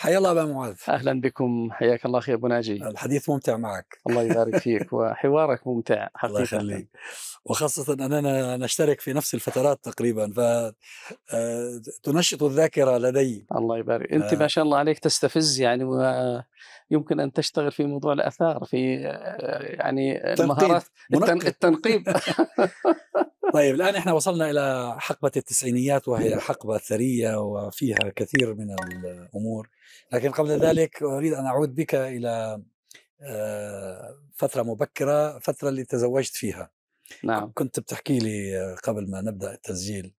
حيا الله ابو معاذ اهلا بكم حياك الله اخي ابو ناجي الحديث ممتع معك الله يبارك فيك وحوارك ممتع حقيقه الله يخليك وخاصة أننا نشترك في نفس الفترات تقريبا فتنشط آه، الذاكرة لدي الله يبارك أنت آه. ما شاء الله عليك تستفز يعني ويمكن أن تشتغل في موضوع الآثار في آه، يعني المهارات التنقيب, التنقيب. طيب الآن إحنا وصلنا إلى حقبة التسعينيات وهي نعم. حقبة ثرية وفيها كثير من الأمور لكن قبل ذلك أريد أن أعود بك إلى آه، فترة مبكرة فترة اللي تزوجت فيها نعم كنت بتحكي لي قبل ما نبدأ التسجيل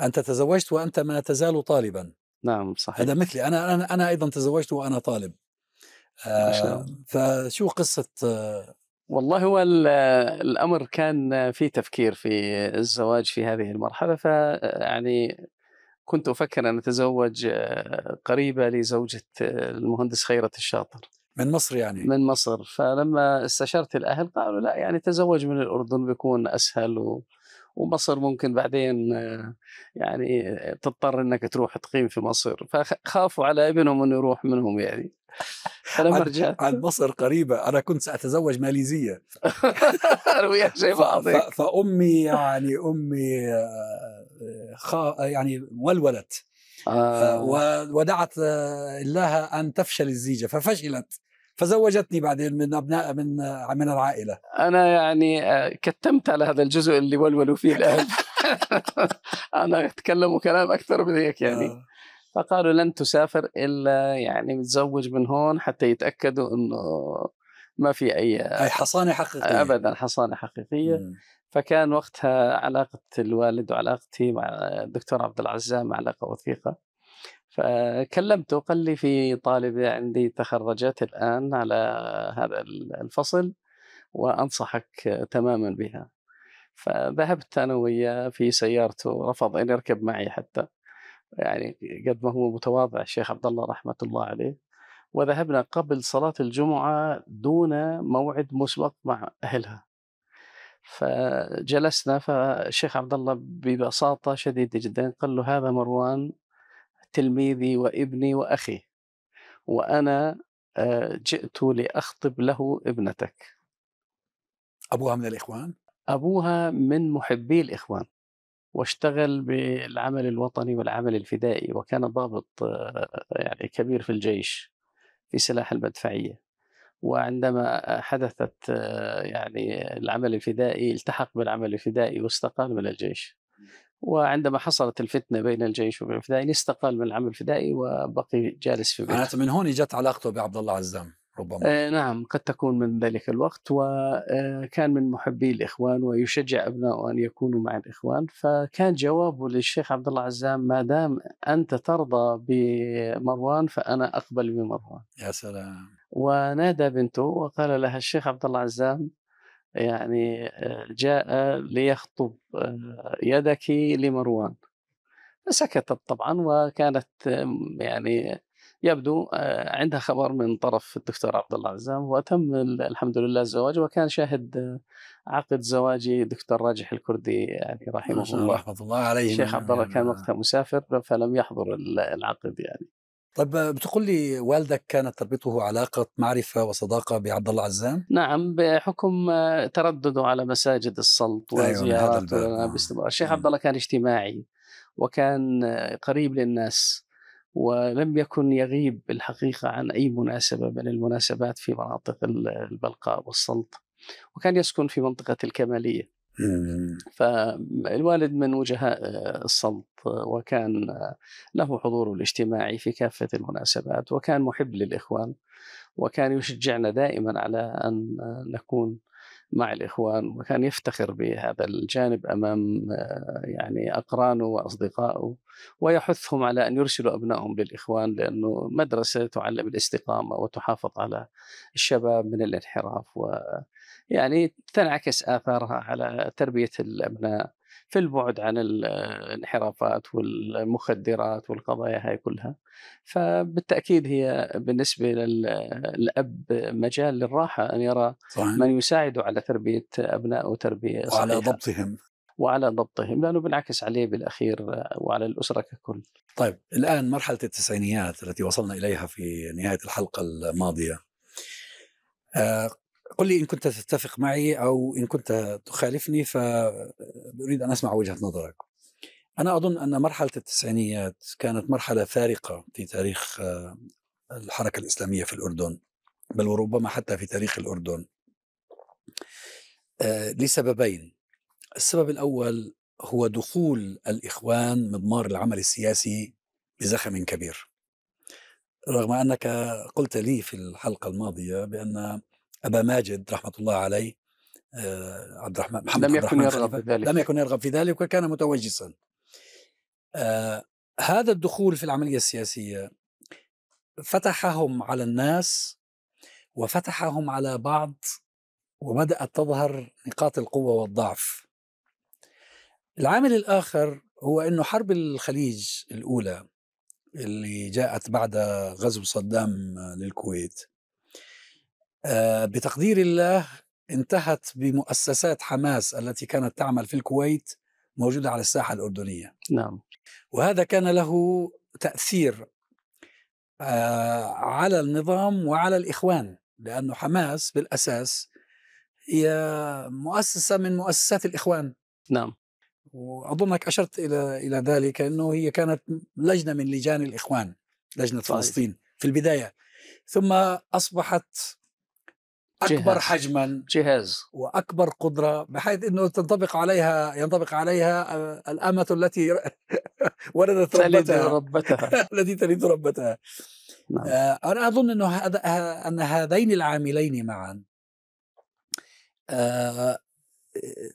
أنت تزوجت وأنت ما تزال طالبا نعم صحيح هذا مثلي أنا أنا, أنا أيضا تزوجت وأنا طالب آه فشو قصة آه والله هو الأمر كان في تفكير في الزواج في هذه المرحلة فيعني كنت أفكر أن أتزوج آه، قريبة لزوجة آه، المهندس خيرة الشاطر من مصر يعني من مصر فلما استشرت الأهل قالوا لا يعني تزوج من الأردن بيكون أسهل و... ومصر ممكن بعدين آه، يعني تضطر انك تروح تقيم في مصر فخافوا على ابنهم انه يروح منهم يعني فلما رجعت عن مصر قريبه انا كنت ساتزوج ماليزيه انا وياك شيء بعض فامي يعني امي خا يعني ولولت آه. ودعت الله آه، ان تفشل الزيجه ففشلت فزوجتني بعدين من ابناء من آه، من العائله انا يعني آه، كتمت على هذا الجزء اللي ولولوا فيه الاهل انا اتكلم كلام اكثر من هيك يعني آه. فقالوا لن تسافر الا يعني متزوج من هون حتى يتاكدوا انه ما في اي اي حصانه حقيقيه ابدا حصانه حقيقيه م. فكان وقتها علاقة الوالد وعلاقتي مع الدكتور عبد العزام علاقة وثيقة فكلمته قال لي في طالبة عندي تخرجت الآن على هذا الفصل وأنصحك تماما بها فذهبت أنا وياه في سيارته رفض أن يركب معي حتى يعني قد ما هو متواضع الشيخ عبد الله رحمة الله عليه وذهبنا قبل صلاة الجمعة دون موعد مسبق مع أهلها فجلسنا فالشيخ عبد الله ببساطه شديده جدا قال له هذا مروان تلميذي وابني واخي وانا آه، جئت لاخطب له ابنتك ابوها من الاخوان ابوها من محبي الاخوان واشتغل بالعمل الوطني والعمل الفدائي وكان ضابط آه، يعني كبير في الجيش في سلاح المدفعيه وعندما حدثت يعني العمل الفدائي التحق بالعمل الفدائي واستقال من الجيش وعندما حصلت الفتنة بين الجيش وبين الفدائي استقال من العمل الفدائي وبقي جالس في بيته من هون جت علاقته بعبد الله عزام ربما آه نعم قد تكون من ذلك الوقت وكان آه، من محبي الإخوان ويشجع أبنائه أن يكونوا مع الإخوان فكان جوابه للشيخ عبد الله عزام ما دام أنت ترضى بمروان فأنا أقبل بمروان يا سلام ونادى بنته وقال لها الشيخ عبد الله عزام يعني آه، جاء ليخطب آه، يدك لمروان فسكتت طبعا وكانت يعني يبدو آه، عندها خبر من طرف الدكتور عبد الله عزام وتم الحمد لله الزواج وكان شاهد عقد زواجي دكتور راجح الكردي يعني رحمه الله رحمه الله عليه الشيخ عبد الله يعني، كان وقتها مسافر فلم يحضر العقد يعني طيب بتقول لي والدك كانت تربطه علاقة معرفة وصداقة بعبد الله عزام؟ نعم بحكم تردده على مساجد السلط وزياراته أيوة نعم. باستمرار، الشيخ نعم. عبد الله كان اجتماعي وكان قريب للناس ولم يكن يغيب الحقيقة عن أي مناسبة من المناسبات في مناطق البلقاء والسلط وكان يسكن في منطقة الكمالية إيه. فالوالد من وجهاء آه، الصمت آه، وكان آه، له حضوره الاجتماعي في كافة المناسبات وكان محب للإخوان وكان يشجعنا دائما على أن نكون مع الإخوان وكان يفتخر بهذا الجانب أمام يعني أقرانه وأصدقائه ويحثهم على أن يرسلوا أبنائهم للإخوان لأنه مدرسة تعلم الاستقامة وتحافظ على الشباب من الانحراف و يعني تنعكس اثارها على تربيه الابناء في البعد عن آه، الانحرافات والمخدرات والقضايا هاي كلها فبالتاكيد هي بالنسبه للاب مجال للراحه ان يرى صحيح. من يساعده على تربيه ابنائه تربيه صحيحه وعلى ضبطهم وعلى ضبطهم لانه بنعكس عليه بالاخير وعلى الاسره ككل. طيب الان مرحله التسعينيات التي وصلنا اليها في نهايه الحلقه الماضيه آه، قل لي إن كنت تتفق معي أو إن كنت تخالفني فأريد أن أسمع وجهة نظرك أنا أظن أن مرحلة التسعينيات كانت مرحلة فارقة في تاريخ آه، الحركة الإسلامية في الأردن بل وربما حتى في تاريخ الأردن آه، لسببين السبب الأول هو دخول الإخوان مضمار العمل السياسي بزخم كبير رغم أنك قلت لي في الحلقة الماضية بأن أبا ماجد رحمة الله عليه آه، عبد الرحمن محمد لم يكن يرغب في ذلك لم يكن يرغب في ذلك وكان متوجسا آه، هذا الدخول في العملية السياسية فتحهم على الناس وفتحهم على بعض وبدأت تظهر نقاط القوة والضعف العامل الآخر هو أنه حرب الخليج الأولى اللي جاءت بعد غزو صدام للكويت آه، بتقدير الله انتهت بمؤسسات حماس التي كانت تعمل في الكويت موجودة على الساحة الأردنية نعم وهذا كان له تأثير آه، على النظام وعلى الإخوان لأن حماس بالأساس هي مؤسسة من مؤسسات الإخوان نعم وأظنك أشرت إلى إلى ذلك أنه هي كانت لجنة من لجان الإخوان لجنة فلسطين في البداية ثم أصبحت اكبر جهاز. حجما جهاز واكبر قدره بحيث انه تنطبق عليها ينطبق عليها آه، الامه التي ولدت ربتها ربتها التي تلد ربتها نعم. آه، انا اظن انه هذا ان هذين العاملين معا آه،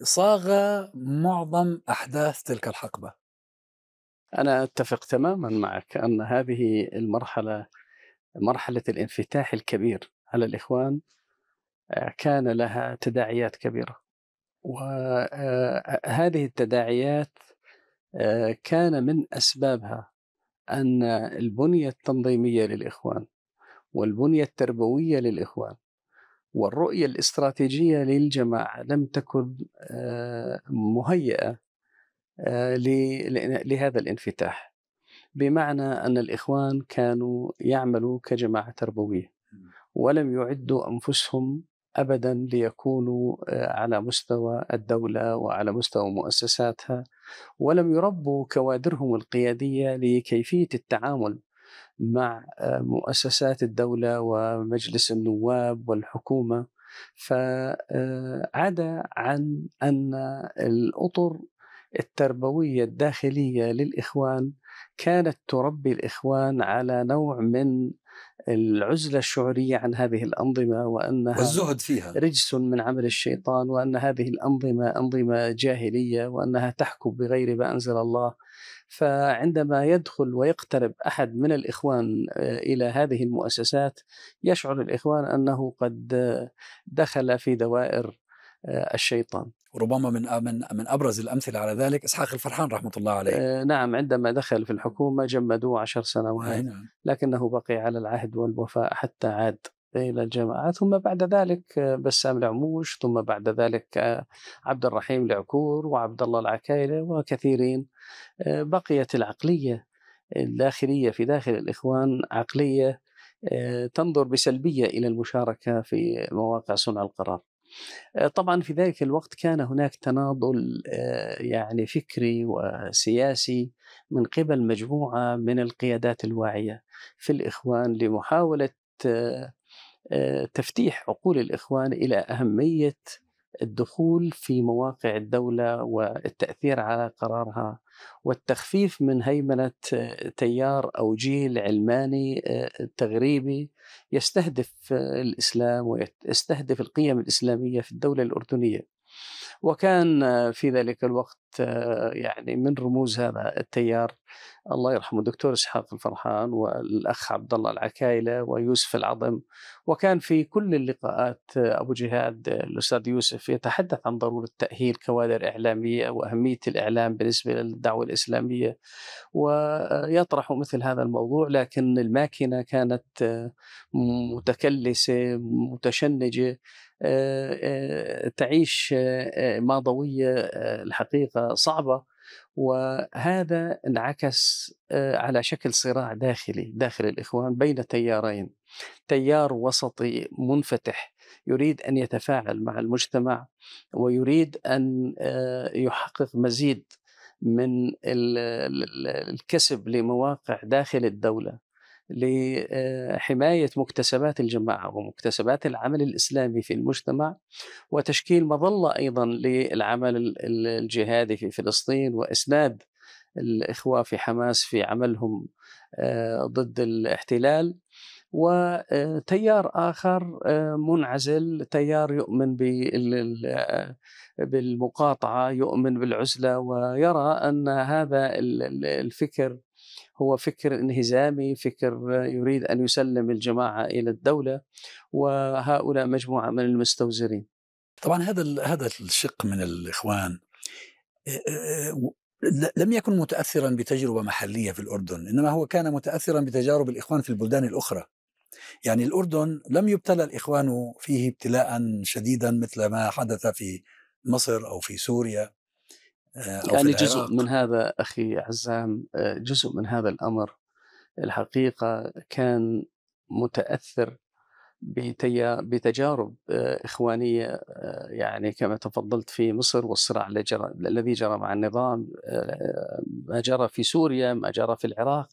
صاغ معظم احداث تلك الحقبه انا اتفق تماما معك ان هذه المرحله مرحله الانفتاح الكبير على الاخوان كان لها تداعيات كبيرة وهذه آه، التداعيات آه، كان من أسبابها أن البنية التنظيمية للإخوان والبنية التربوية للإخوان والرؤية الاستراتيجية للجماعة لم تكن آه، مهيئة لهذا الانفتاح بمعنى أن الإخوان كانوا يعملوا كجماعة تربوية ولم يعدوا أنفسهم ابدا ليكونوا آه، على مستوى الدوله وعلى مستوى مؤسساتها ولم يربوا كوادرهم القياديه لكيفيه التعامل مع آه، مؤسسات الدوله ومجلس النواب والحكومه فعدا آه، عن ان الاطر التربويه الداخليه للاخوان كانت تربي الاخوان على نوع من العزلة الشعورية عن هذه الأنظمة وأنها والزهد فيها رجس من عمل الشيطان وأن هذه الأنظمة أنظمة جاهلية وأنها تحكم بغير ما أنزل الله فعندما يدخل ويقترب أحد من الإخوان آه، إلى هذه المؤسسات يشعر الإخوان أنه قد دخل في دوائر آه، الشيطان وربما من من من ابرز الامثله على ذلك اسحاق الفرحان رحمه الله عليه. آه، نعم عندما دخل في الحكومه جمدوه عشر سنوات نعم. لكنه بقي على العهد والوفاء حتى عاد إلى الجماعة ثم بعد ذلك بسام العموش ثم بعد ذلك عبد الرحيم العكور وعبد الله العكايلة وكثيرين آه، بقيت العقلية الداخلية في داخل الإخوان عقلية آه، تنظر بسلبية إلى المشاركة في مواقع صنع القرار آه، طبعا في ذلك الوقت كان هناك تناضل آه، يعني فكري وسياسي من قبل مجموعه من القيادات الواعيه في الاخوان لمحاوله آه، تفتيح عقول الاخوان الى اهميه الدخول في مواقع الدوله والتاثير على قرارها والتخفيف من هيمنة آه، تيار أو جيل علماني آه، تغريبي يستهدف آه، الإسلام ويستهدف القيم الإسلامية في الدولة الأردنية وكان في ذلك الوقت يعني من رموز هذا التيار الله يرحمه الدكتور اسحاق الفرحان والاخ عبد الله العكايله ويوسف العظم وكان في كل اللقاءات ابو جهاد الاستاذ يوسف يتحدث عن ضروره تاهيل كوادر اعلاميه واهميه الاعلام بالنسبه للدعوه الاسلاميه ويطرح مثل هذا الموضوع لكن الماكينه كانت متكلسه متشنجه آه، آه، تعيش آه، ماضويه الحقيقه صعبه وهذا انعكس آه، على شكل صراع داخلي داخل الاخوان بين تيارين تيار وسطي منفتح يريد ان يتفاعل مع المجتمع ويريد ان آه، يحقق مزيد من الكسب لمواقع داخل الدوله لحماية مكتسبات الجماعة ومكتسبات العمل الإسلامي في المجتمع وتشكيل مظلة أيضا للعمل الجهادي في فلسطين وإسناد الإخوة في حماس في عملهم آه، ضد الاحتلال وتيار آخر آه، منعزل تيار يؤمن آه، بالمقاطعة يؤمن بالعزلة ويرى أن هذا الفكر هو فكر انهزامي فكر يريد أن يسلم الجماعة إلى الدولة وهؤلاء مجموعة من المستوزرين طبعا هذا هذا الشق من الإخوان لم يكن متأثرا بتجربة محلية في الأردن إنما هو كان متأثرا بتجارب الإخوان في البلدان الأخرى يعني الأردن لم يبتلى الإخوان فيه ابتلاء شديدا مثل ما حدث في مصر أو في سوريا آه، يعني جزء من هذا أخي عزام آه، جزء من هذا الأمر الحقيقة كان متأثر بتجارب آه، إخوانية يعني كما تفضلت في مصر والصراع الذي جرى مع النظام ما جرى في سوريا ما جرى في العراق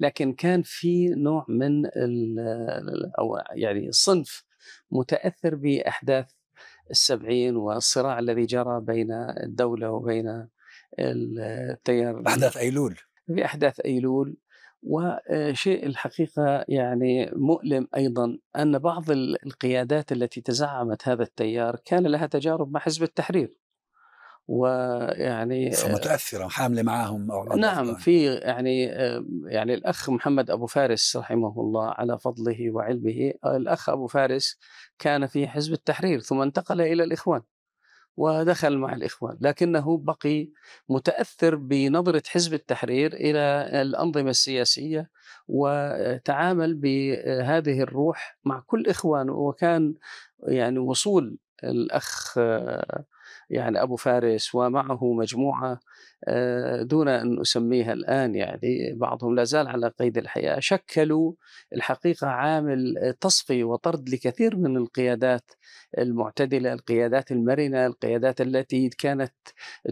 لكن كان في نوع من أو يعني صنف متأثر بأحداث السبعين والصراع الذي جرى بين الدولة وبين التيار أحداث أيلول في أحداث أيلول وشيء الحقيقة يعني مؤلم أيضا أن بعض القيادات التي تزعمت هذا التيار كان لها تجارب مع حزب التحرير ويعني آه، متاثره حامله معاهم نعم في يعني آه، يعني الاخ محمد ابو فارس رحمه الله على فضله وعلمه آه، الاخ ابو فارس كان في حزب التحرير ثم انتقل الى الاخوان ودخل مع الاخوان لكنه بقي متاثر بنظره حزب التحرير الى الانظمه السياسيه وتعامل بهذه الروح مع كل اخوانه وكان يعني وصول الاخ يعني أبو فارس ومعه مجموعة آه، دون أن أسميها الآن يعني بعضهم لا زال على قيد الحياة شكلوا الحقيقة عامل تصفي وطرد لكثير من القيادات المعتدلة القيادات المرنة القيادات التي كانت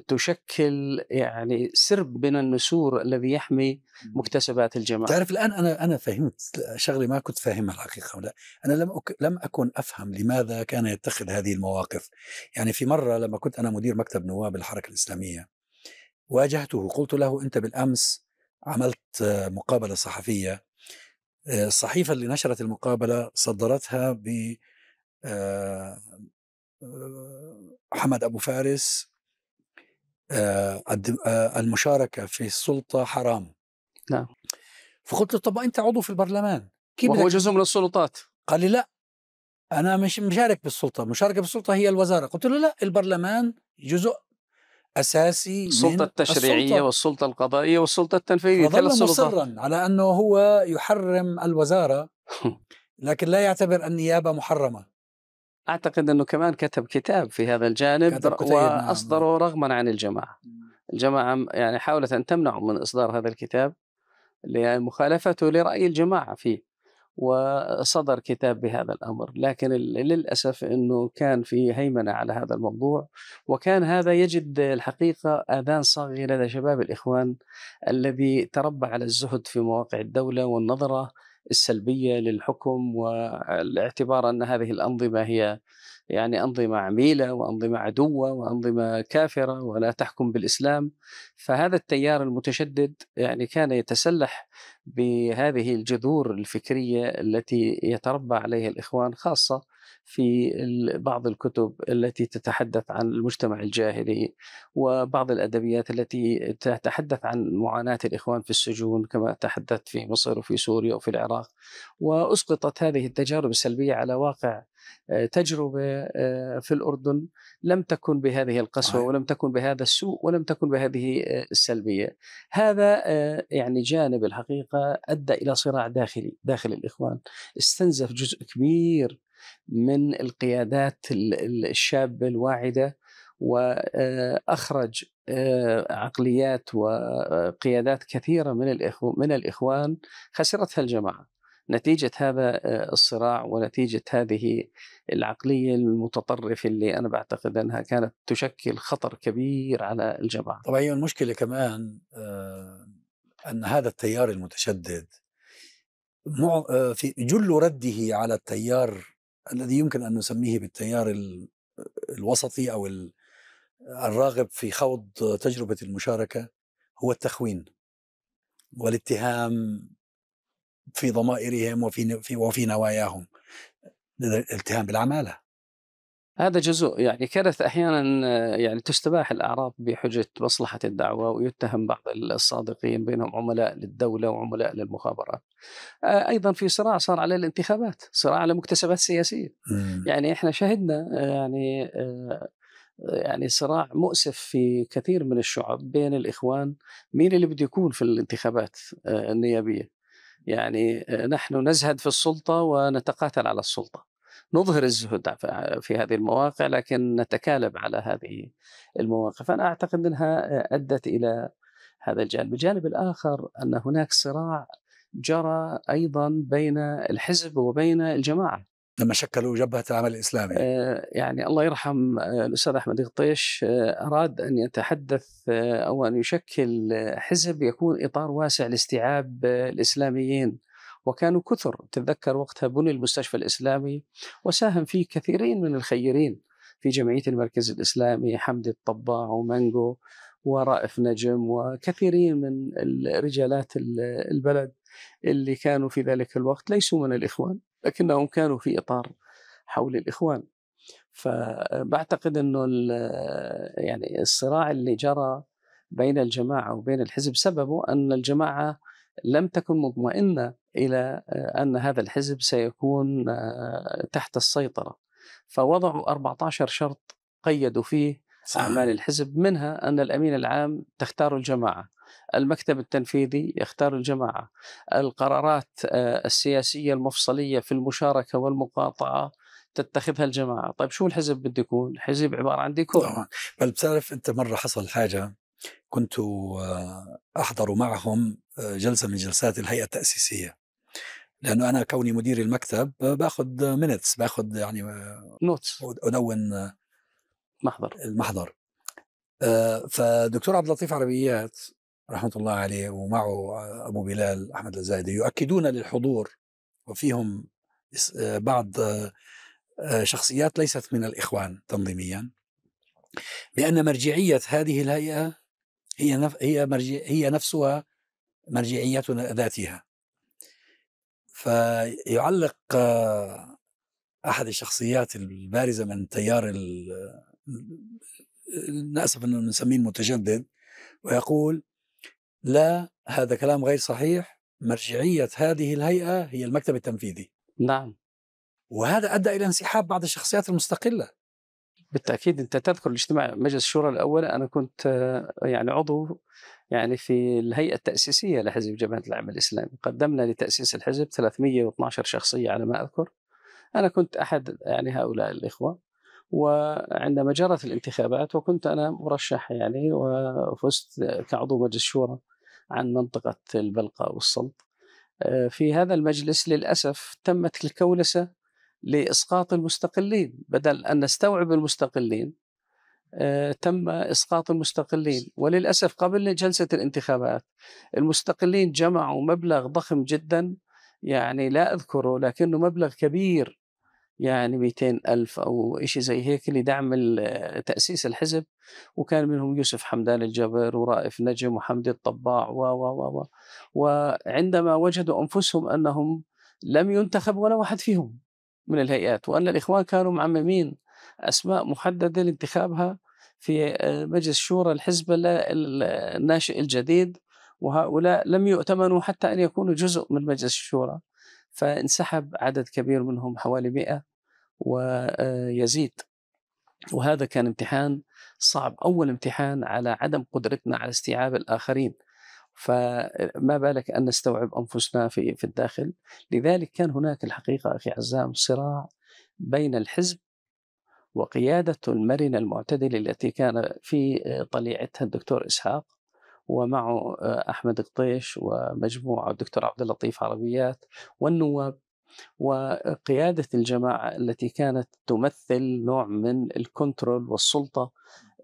تشكل يعني سرب من النسور الذي يحمي مكتسبات الجماعة تعرف الآن أنا أنا فهمت شغلة ما كنت فاهمها الحقيقة ولا أنا لم أك... لم أكن أفهم لماذا كان يتخذ هذه المواقف يعني في مرة لما كنت أنا مدير مكتب نواب الحركة الإسلامية واجهته قلت له أنت بالأمس عملت مقابلة صحفية الصحيفة آه، اللي نشرت المقابلة صدرتها ب آه، آه، حمد أبو فارس المشاركة في السلطة حرام نعم فقلت له طب أنت عضو في البرلمان كيف وهو جزء من السلطات قال لي لا أنا مش مشارك بالسلطة مشاركة بالسلطة هي الوزارة قلت له لا البرلمان جزء اساسي السلطه التشريعيه السلطة. والسلطه القضائيه والسلطه التنفيذيه ثلاث مصرا على انه هو يحرم الوزاره لكن لا يعتبر النيابه محرمه اعتقد انه كمان كتب كتاب في هذا الجانب واصدره نعم. رغما عن الجماعه الجماعه يعني حاولت ان تمنعه من اصدار هذا الكتاب لمخالفته لراي الجماعه فيه وصدر كتاب بهذا الامر، لكن للاسف انه كان في هيمنه على هذا الموضوع وكان هذا يجد الحقيقه اذان صاغيه لدى شباب الاخوان الذي تربى على الزهد في مواقع الدوله والنظره السلبيه للحكم والاعتبار ان هذه الانظمه هي يعني انظمه عميله وانظمه عدوه وانظمه كافره ولا تحكم بالاسلام فهذا التيار المتشدد يعني كان يتسلح بهذه الجذور الفكريه التي يتربى عليها الاخوان خاصه في بعض الكتب التي تتحدث عن المجتمع الجاهلي وبعض الادبيات التي تتحدث عن معاناه الاخوان في السجون كما تحدثت في مصر وفي سوريا وفي العراق واسقطت هذه التجارب السلبيه على واقع آه، تجربه آه، في الاردن لم تكن بهذه القسوه ولم تكن بهذا السوء ولم تكن بهذه آه، السلبيه. هذا يعني جانب الحقيقه ادى الى صراع داخلي داخل الاخوان استنزف جزء كبير من القيادات الشابه الواعده واخرج آه، آه، عقليات وقيادات آه، كثيره من من الاخوان خسرتها الجماعه نتيجه هذا الصراع ونتيجه هذه العقليه المتطرفه اللي انا بعتقد انها كانت تشكل خطر كبير على الجماعه. طبعا هي المشكله كمان ان هذا التيار المتشدد في جل رده على التيار الذي يمكن أن نسميه بالتيار الوسطي أو الراغب في خوض تجربة المشاركة هو التخوين والاتهام في ضمائرهم وفي وفي نواياهم الاتهام بالعماله هذا جزء يعني كانت احيانا يعني تستباح الاعراض بحجه مصلحه الدعوه ويتهم بعض الصادقين بينهم عملاء للدوله وعملاء للمخابرات. آه، ايضا في صراع صار على الانتخابات صراع على مكتسبات سياسيه مم. يعني احنا شهدنا آه، يعني آه، يعني صراع مؤسف في كثير من الشعب بين الاخوان مين اللي بده يكون في الانتخابات النيابيه يعني نحن نزهد في السلطه ونتقاتل على السلطه نظهر الزهد في هذه المواقع لكن نتكالب على هذه المواقع فانا اعتقد انها ادت الى هذا الجانب الجانب الاخر ان هناك صراع جرى ايضا بين الحزب وبين الجماعه لما شكلوا جبهة العمل الإسلامي آه، يعني الله يرحم آه، الأستاذ أحمد القطيش آه، أراد أن يتحدث أو أن يشكل حزب يكون إطار واسع لاستيعاب الإسلاميين وكانوا كثر تتذكر وقتها بني المستشفى الإسلامي وساهم فيه كثيرين من الخيرين في جمعية المركز الإسلامي حمد الطباع ومانجو ورائف نجم وكثيرين من رجالات البلد اللي كانوا في ذلك الوقت ليسوا من الإخوان لكنهم كانوا في إطار حول الإخوان فبعتقد أنه يعني الصراع اللي جرى بين الجماعة وبين الحزب سببه أن الجماعة لم تكن مطمئنة إلى آه، أن هذا الحزب سيكون آه، تحت السيطرة فوضعوا 14 شرط قيدوا فيه أعمال الحزب منها أن الأمين العام تختار الجماعة المكتب التنفيذي يختار الجماعة القرارات آه، السياسية المفصلية في المشاركة والمقاطعة تتخذها الجماعة طيب شو الحزب بده يكون حزب عبارة عن ديكور بل بتعرف أنت مرة حصل حاجة كنت آه، أحضر معهم آه، جلسة من جلسات الهيئة التأسيسية لانه انا كوني مدير المكتب باخذ منتس باخذ يعني نوتس ادون المحضر المحضر آه فدكتور عبد اللطيف عربيات رحمه الله عليه ومعه ابو بلال احمد الزايدي يؤكدون للحضور وفيهم آه، بعض آه، شخصيات ليست من الاخوان تنظيميا بان مرجعيه هذه الهيئه هي هي مرجع هي نفسها مرجعيتنا ذاتها فيعلق آه، احد الشخصيات البارزه من تيار نأسف أنه نسميه المتجدد ويقول لا هذا كلام غير صحيح مرجعية هذه الهيئة هي المكتب التنفيذي نعم وهذا أدى إلى انسحاب بعض الشخصيات المستقلة بالتأكيد أنت تذكر الاجتماع مجلس الشورى الأول أنا كنت يعني عضو يعني في الهيئة التأسيسية لحزب جماعة العمل الإسلامي قدمنا لتأسيس الحزب 312 شخصية على ما أذكر أنا كنت أحد يعني هؤلاء الإخوة وعندما جرت الانتخابات وكنت انا مرشح يعني وفزت كعضو مجلس شورى عن منطقه البلقاء والسلط آه، في هذا المجلس للاسف تمت الكولسه لاسقاط المستقلين بدل ان نستوعب المستقلين آه، تم اسقاط المستقلين وللاسف قبل جلسه الانتخابات المستقلين جمعوا مبلغ ضخم جدا يعني لا اذكره لكنه مبلغ كبير يعني 200 ألف أو شيء زي هيك لدعم آه، تأسيس الحزب وكان منهم يوسف حمدان الجبر ورائف نجم وحمدي الطباع و و و وعندما وجدوا أنفسهم أنهم لم ينتخب ولا واحد فيهم من الهيئات وأن الإخوان كانوا معممين أسماء محددة لانتخابها في آه، مجلس شورى الحزب الناشئ الجديد وهؤلاء لم يؤتمنوا حتى أن يكونوا جزء من مجلس الشورى فانسحب عدد كبير منهم حوالي 100 ويزيد آه، وهذا كان امتحان صعب أول امتحان على عدم قدرتنا على استيعاب الآخرين فما بالك أن نستوعب أنفسنا في, في الداخل لذلك كان هناك الحقيقة أخي عزام صراع بين الحزب وقيادته المرنة المعتدلة التي كان في آه، طليعتها الدكتور إسحاق ومعه آه، احمد قطيش ومجموعه الدكتور عبد اللطيف عربيات والنواب وقياده الجماعه التي كانت تمثل نوع من الكنترول والسلطه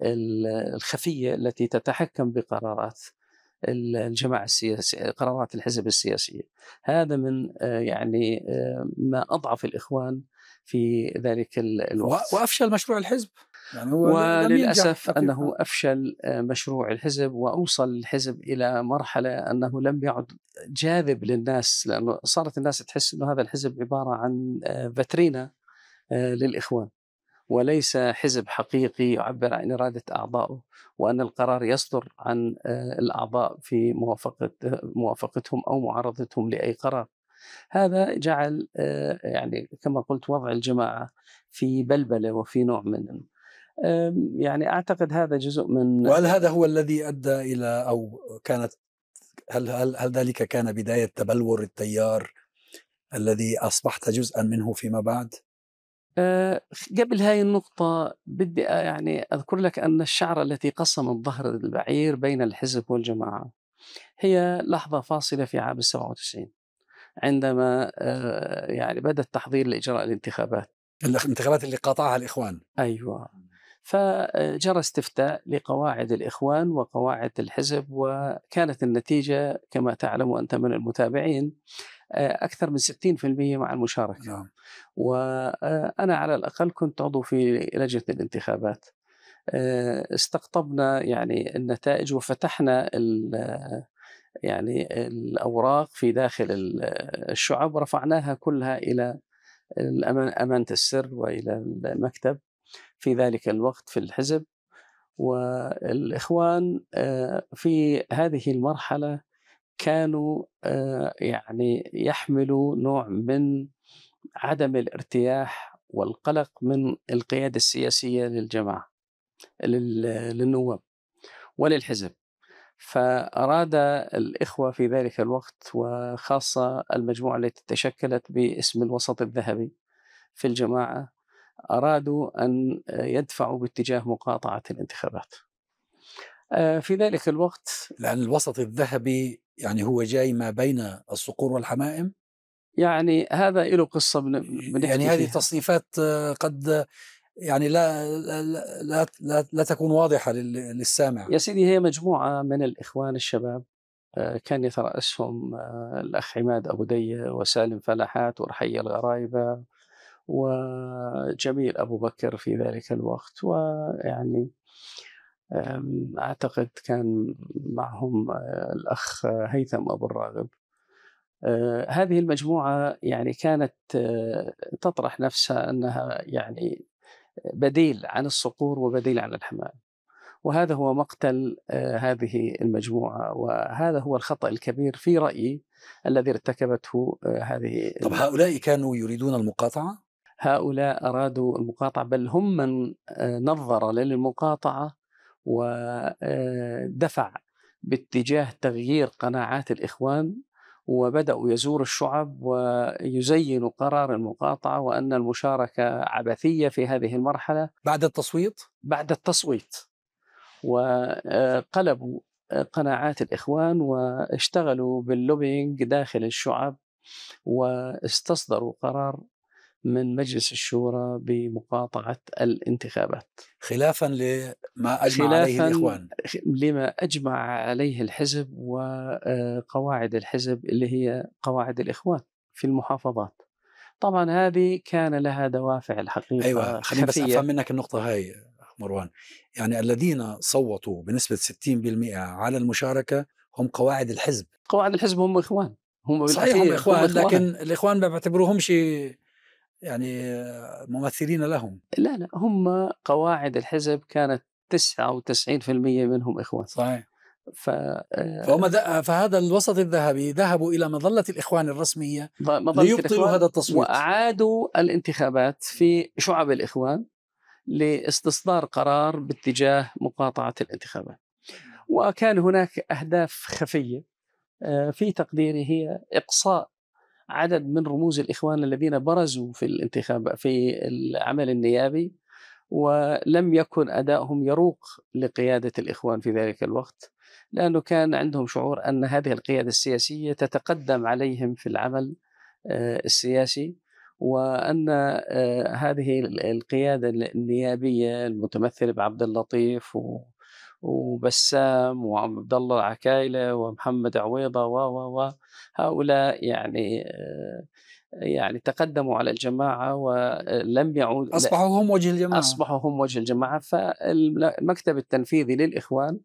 الخفيه التي تتحكم بقرارات الجماعة السياسية قرارات الحزب السياسية هذا من آه، يعني آه، ما أضعف الإخوان في ذلك الوقت وأفشل مشروع الحزب يعني وللاسف انه افشل آه، مشروع الحزب واوصل الحزب الى مرحله انه لم يعد جاذب للناس لانه صارت الناس تحس انه هذا الحزب عباره عن آه، فترينا آه، للاخوان وليس حزب حقيقي يعبر عن إرادة أعضائه وأن القرار يصدر عن الأعضاء في موافقة موافقتهم أو معارضتهم لأي قرار هذا جعل يعني كما قلت وضع الجماعة في بلبلة وفي نوع من يعني اعتقد هذا جزء من وهل هذا هو الذي ادى الى او كانت هل هل, هل ذلك كان بدايه تبلور التيار الذي اصبحت جزءا منه فيما بعد؟ أه، قبل هاي النقطة بدي يعني أذكر لك أن الشعرة التي قسمت ظهر البعير بين الحزب والجماعة هي لحظة فاصلة في عام 97 عندما أه، يعني بدا التحضير لإجراء الانتخابات الانتخابات اللي قاطعها الإخوان أيوة فجرى استفتاء لقواعد الإخوان وقواعد الحزب وكانت النتيجة كما تعلم أنت من المتابعين آه، أكثر من 60% مع المشاركة نعم. وأنا آه، على الأقل كنت عضو في لجنة الانتخابات آه، استقطبنا يعني النتائج وفتحنا يعني الأوراق في داخل الشعب ورفعناها كلها إلى أمانة السر وإلى المكتب في ذلك الوقت في الحزب والإخوان آه، في هذه المرحلة كانوا آه، يعني يحملوا نوع من عدم الارتياح والقلق من القيادة السياسية للجماعة للنواب وللحزب فأراد الإخوة في ذلك الوقت وخاصة المجموعة التي تشكلت باسم الوسط الذهبي في الجماعة أرادوا أن يدفعوا باتجاه مقاطعة الانتخابات آه، في ذلك الوقت لأن الوسط الذهبي يعني هو جاي ما بين الصقور والحمائم يعني هذا له قصة بن... يعني هذه تصنيفات آه، قد يعني لا لا, لا, لا, لا تكون واضحة للسامع يا سيدي هي مجموعة من الإخوان الشباب آه، كان يترأسهم الأخ عماد أبو دية وسالم فلاحات ورحية الغرايبة وجميل أبو بكر في ذلك الوقت ويعني أعتقد كان معهم آه، الأخ هيثم أبو الراغب آه، هذه المجموعة يعني كانت آه، تطرح نفسها أنها يعني بديل عن الصقور وبديل عن الحمام وهذا هو مقتل هذه المجموعة وهذا هو الخطأ الكبير في رأيي الذي ارتكبته هذه طب هؤلاء كانوا يريدون المقاطعة؟ هؤلاء أرادوا المقاطعة بل هم من آه، نظر للمقاطعة ودفع آه، باتجاه تغيير قناعات الإخوان وبدأوا يزوروا الشعب ويزينوا قرار المقاطعة وأن المشاركة عبثية في هذه المرحلة بعد التصويت؟ بعد التصويت وقلبوا آه، قناعات الإخوان واشتغلوا باللوبينج داخل الشعب واستصدروا قرار من مجلس الشورى بمقاطعة الانتخابات خلافا لما أجمع خلافاً عليه الإخوان لما أجمع عليه الحزب وقواعد آه، الحزب اللي هي قواعد الإخوان في المحافظات طبعا هذه كان لها دوافع الحقيقة أيوة خليني بس أفهم منك النقطة هاي مروان يعني الذين صوتوا بنسبة 60% على المشاركة هم قواعد الحزب قواعد الحزب هم إخوان هم صحيح هم إخوان, هم إخوان لكن الإخوان ما بعتبروهمش يعني ممثلين لهم لا لا هم قواعد الحزب كانت 99% منهم إخوان صحيح ف... آه، فهم فهذا الوسط الذهبي ذهبوا الى مظله الاخوان الرسميه مظلة ليبطلوا هذا التصويت واعادوا الانتخابات في شعب الاخوان لاستصدار قرار باتجاه مقاطعه الانتخابات. وكان هناك اهداف خفيه آه، في تقديري هي اقصاء عدد من رموز الإخوان الذين برزوا في الانتخاب في العمل النيابي ولم يكن أدائهم يروق لقيادة الإخوان في ذلك الوقت لأنه كان عندهم شعور أن هذه القيادة السياسية تتقدم عليهم في العمل آه، السياسي وأن آه، هذه القيادة النيابية المتمثلة بعبد اللطيف و وبسام وعبد الله العكايله ومحمد عويضه و و و هؤلاء يعني آه، يعني تقدموا على الجماعه ولم آه، يعود اصبحوا هم وجه الجماعه اصبحوا هم وجه الجماعه فالمكتب التنفيذي للاخوان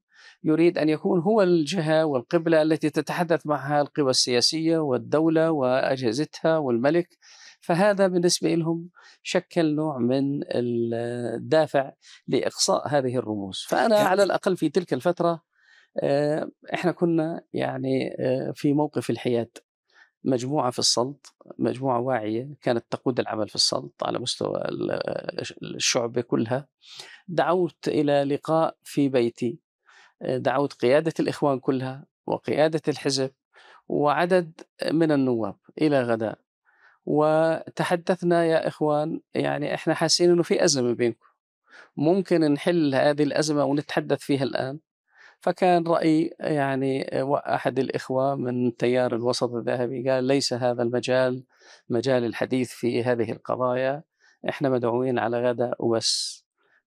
يريد ان يكون هو الجهه والقبله التي تتحدث معها القوى السياسيه والدوله واجهزتها والملك فهذا بالنسبة لهم شكل نوع من الدافع لإقصاء هذه الرموز فأنا يعني على الأقل في تلك الفترة آه، إحنا كنا يعني آه، في موقف الحياد مجموعة في السلط مجموعة واعية كانت تقود العمل في السلط على مستوى آه، الشعبة كلها دعوت إلى لقاء في بيتي دعوت قيادة الإخوان كلها وقيادة الحزب وعدد من النواب إلى غداء وتحدثنا يا إخوان يعني إحنا حاسين أنه في أزمة بينكم ممكن نحل هذه الأزمة ونتحدث فيها الآن فكان رأي يعني أحد الإخوة من تيار الوسط الذهبي قال ليس هذا المجال مجال الحديث في هذه القضايا إحنا مدعوين على غدا وبس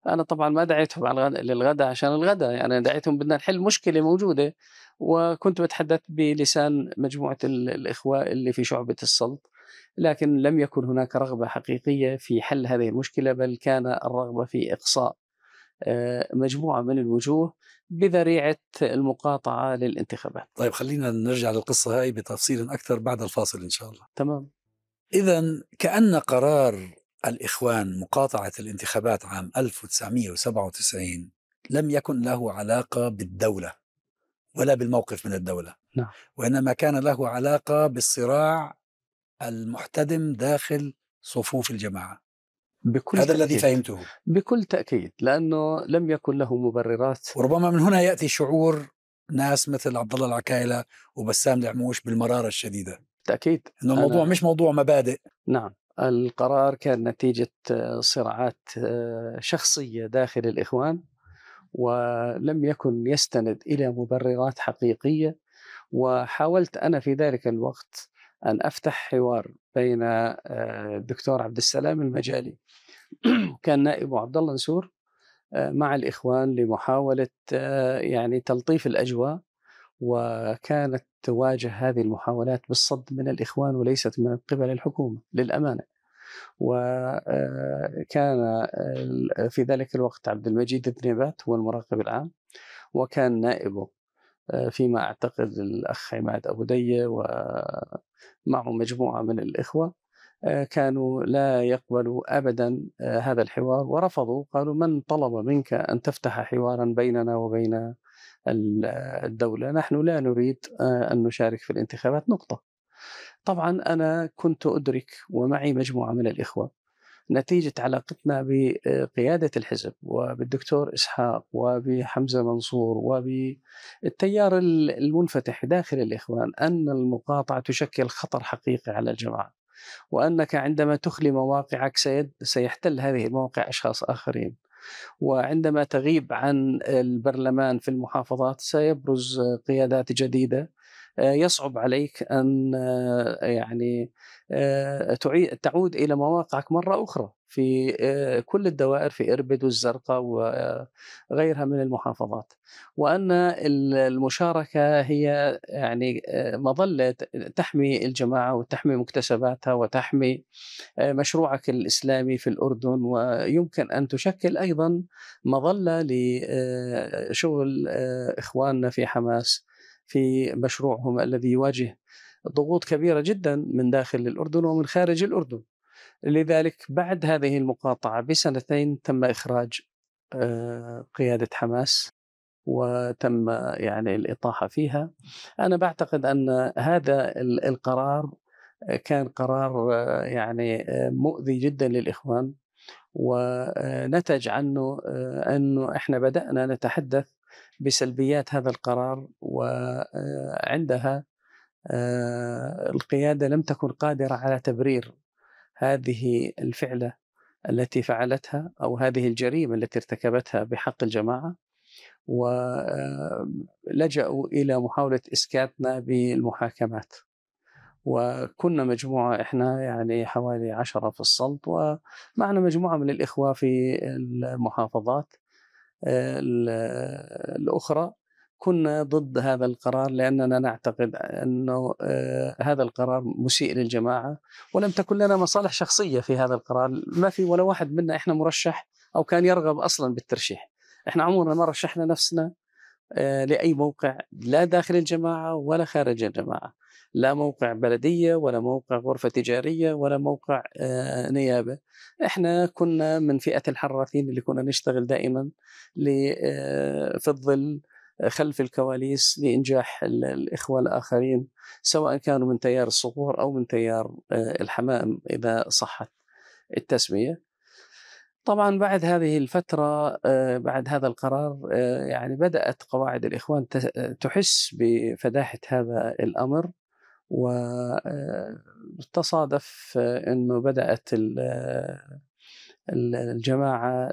أنا طبعا ما دعيتهم على الغد... للغدا عشان الغدا يعني دعيتهم بدنا نحل مشكلة موجودة وكنت بتحدث بلسان مجموعة الإخوة اللي في شعبة السلط لكن لم يكن هناك رغبه حقيقيه في حل هذه المشكله بل كان الرغبه في اقصاء آه، مجموعه من الوجوه بذريعه المقاطعه للانتخابات. طيب خلينا نرجع للقصه هاي بتفصيل اكثر بعد الفاصل ان شاء الله. تمام. اذا كان قرار الاخوان مقاطعه الانتخابات عام 1997 لم يكن له علاقه بالدوله ولا بالموقف من الدوله. نعم. وانما كان له علاقه بالصراع المحتدم داخل صفوف الجماعه بكل هذا تأكيد. الذي فهمته بكل تاكيد لانه لم يكن له مبررات وربما من هنا ياتي شعور ناس مثل عبد الله العكايله وبسام العموش بالمراره الشديده بالتاكيد انه الموضوع أنا... مش موضوع مبادئ نعم القرار كان نتيجه آه، صراعات آه، شخصيه داخل الاخوان ولم يكن يستند الى مبررات حقيقيه وحاولت انا في ذلك الوقت ان افتح حوار بين آه، الدكتور عبد السلام المجالي كان نائب عبد الله نسور آه، مع الاخوان لمحاوله آه، يعني تلطيف الاجواء وكانت تواجه هذه المحاولات بالصد من الاخوان وليست من قبل الحكومه للامانه وكان في ذلك الوقت عبد المجيد بن نبات هو المراقب العام وكان نائبه آه، فيما اعتقد الاخ عماد ابو ديه ومعه مجموعه من الاخوه آه، كانوا لا يقبلوا ابدا آه، هذا الحوار ورفضوا قالوا من طلب منك ان تفتح حوارا بيننا وبين الدوله نحن لا نريد ان نشارك في الانتخابات نقطه طبعا انا كنت ادرك ومعي مجموعه من الاخوه نتيجة علاقتنا بقيادة الحزب وبالدكتور إسحاق وبحمزة منصور وبالتيار المنفتح داخل الإخوان أن المقاطعة تشكل خطر حقيقي على الجماعة وأنك عندما تخلي مواقعك سيحتل هذه المواقع أشخاص آخرين وعندما تغيب عن البرلمان في المحافظات سيبرز قيادات جديدة آه، يصعب عليك ان آه، يعني آه، تعود الى مواقعك مره اخرى في كل الدوائر في اربد والزرقاء وغيرها من المحافظات وان المشاركه هي يعني مظله تحمي الجماعه وتحمي مكتسباتها وتحمي مشروعك الاسلامي في الاردن ويمكن ان تشكل ايضا مظله لشغل اخواننا في حماس في مشروعهم الذي يواجه ضغوط كبيرة جدا من داخل الأردن ومن خارج الأردن لذلك بعد هذه المقاطعة بسنتين تم إخراج آه، قيادة حماس وتم يعني الإطاحة فيها أنا بعتقد أن هذا القرار آه، كان قرار آه، يعني مؤذي جدا للإخوان ونتج عنه أنه إحنا بدأنا نتحدث بسلبيات هذا القرار وعندها آه، القياده لم تكن قادره على تبرير هذه الفعله التي فعلتها او هذه الجريمه التي ارتكبتها بحق الجماعه ولجأوا آه، الى محاوله اسكاتنا بالمحاكمات وكنا مجموعة إحنا يعني حوالي عشرة في السلط ومعنا مجموعة من الإخوة في المحافظات الأخرى كنا ضد هذا القرار لأننا نعتقد أنه آه، هذا القرار مسيء للجماعة ولم تكن لنا مصالح شخصية في هذا القرار ما في ولا واحد منا إحنا مرشح أو كان يرغب أصلا بالترشيح إحنا عمرنا ما رشحنا نفسنا آه، لأي موقع لا داخل الجماعة ولا خارج الجماعة لا موقع بلدية ولا موقع غرفة تجارية ولا موقع آه، نيابة احنا كنا من فئة الحراثين اللي كنا نشتغل دائما آه، في الظل آه، خلف الكواليس لإنجاح الإخوة الآخرين سواء كانوا من تيار الصقور أو من تيار الحمام إذا صحت التسمية طبعا بعد هذه الفترة بعد هذا القرار يعني بدأت قواعد الإخوان تحس بفداحة هذا الأمر وتصادف آه، آه، انه بدات آه، الجماعه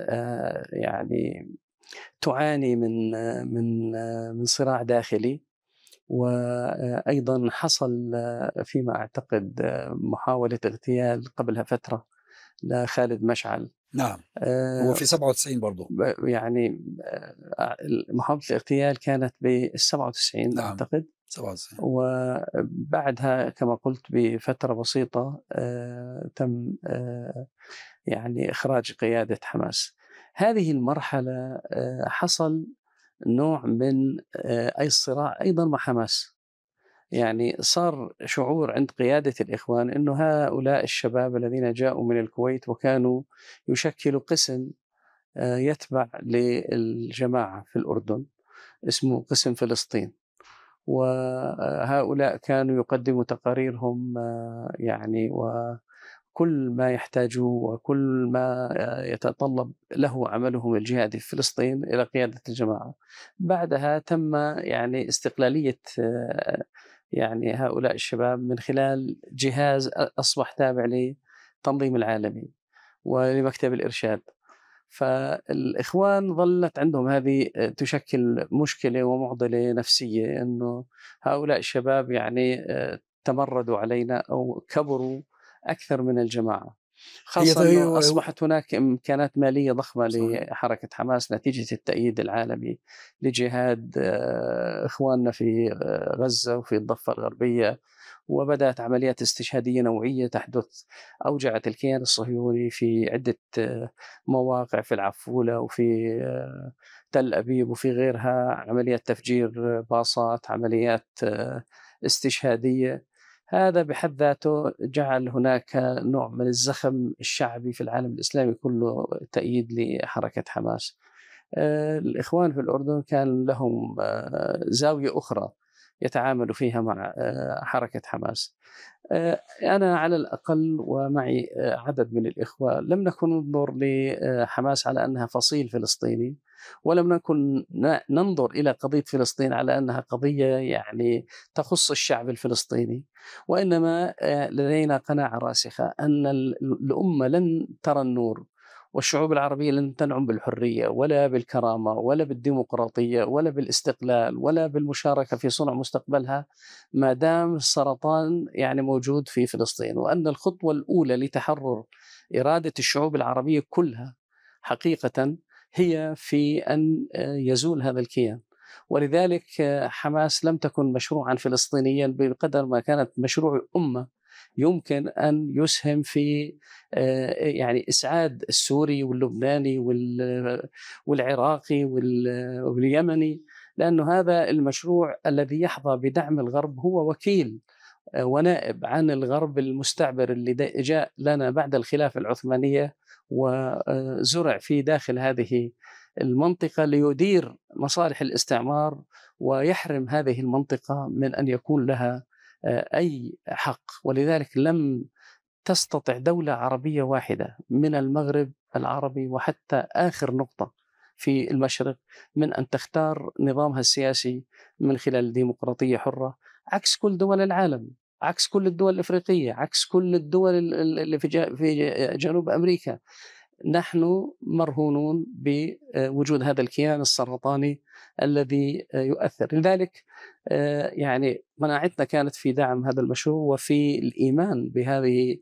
يعني تعاني من من من صراع داخلي وايضا حصل فيما اعتقد محاوله اغتيال قبلها فتره لخالد مشعل نعم آه وفي 97 برضه يعني آه, آه، محافظه الاغتيال كانت بال 97 نعم. اعتقد 97 وبعدها كما قلت بفتره بسيطه آه تم آه يعني اخراج قياده حماس هذه المرحله آه حصل نوع من آه اي صراع ايضا مع حماس يعني صار شعور عند قيادة الإخوان أنه هؤلاء الشباب الذين جاءوا من الكويت وكانوا يشكلوا قسم آه، يتبع للجماعة في الأردن اسمه قسم فلسطين وهؤلاء كانوا يقدموا تقاريرهم آه، يعني وكل ما يحتاجوه وكل ما آه، يتطلب له عملهم الجهادي في فلسطين إلى قيادة الجماعة بعدها تم يعني استقلالية يعني هؤلاء الشباب من خلال جهاز أصبح تابع للتنظيم العالمي ولمكتب الإرشاد فالإخوان ظلت عندهم هذه آه، تشكل مشكلة ومعضلة نفسية أنه هؤلاء الشباب يعني آه، تمردوا علينا أو كبروا أكثر من الجماعة خاصة هي أنه أصبحت هناك إمكانات مالية ضخمة صحيح. لحركة حماس نتيجة التأييد العالمي لجهاد آه، إخواننا في آه، غزة وفي الضفة الغربية وبدأت عمليات استشهادية نوعية تحدث أوجعت الكيان الصهيوني في عدة آه، مواقع في العفولة وفي تل أبيب وفي غيرها عمليات تفجير باصات عمليات استشهادية هذا بحد ذاته جعل هناك نوع من الزخم الشعبي في العالم الإسلامي كله تأييد لحركة حماس آه، الإخوان في الأردن كان لهم آه، زاوية أخرى يتعاملوا فيها مع آه، حركة حماس أنا على الأقل ومعي عدد من الإخوة لم نكن ننظر لحماس على أنها فصيل فلسطيني ولم نكن ننظر الى قضيه فلسطين على انها قضيه يعني تخص الشعب الفلسطيني وانما آه، لدينا قناعه راسخه ان الامه لن ترى النور والشعوب العربيه لن تنعم بالحريه ولا بالكرامه ولا بالديمقراطيه ولا بالاستقلال ولا بالمشاركه في صنع مستقبلها ما دام السرطان يعني موجود في فلسطين وان الخطوه الاولى لتحرر اراده الشعوب العربيه كلها حقيقه هي في ان آه، يزول هذا الكيان ولذلك آه، حماس لم تكن مشروعا فلسطينيا بقدر ما كانت مشروع امه يمكن ان يسهم في آه، يعني اسعاد السوري واللبناني والعراقي واليمني لانه هذا المشروع الذي يحظى بدعم الغرب هو وكيل آه، ونائب عن الغرب المستعبر اللي جاء لنا بعد الخلافة العثمانية وزرع في داخل هذه المنطقة ليدير مصالح الاستعمار ويحرم هذه المنطقة من أن يكون لها آه، أي حق ولذلك لم تستطع دولة عربية واحدة من المغرب العربي وحتى آخر نقطة في المشرق من أن تختار نظامها السياسي من خلال ديمقراطية حرة عكس كل دول العالم عكس كل الدول الافريقيه عكس كل الدول اللي في جنوب امريكا نحن مرهونون بوجود هذا الكيان السرطاني الذي يؤثر لذلك آه، يعني مناعتنا كانت في دعم هذا المشروع وفي الايمان بهذه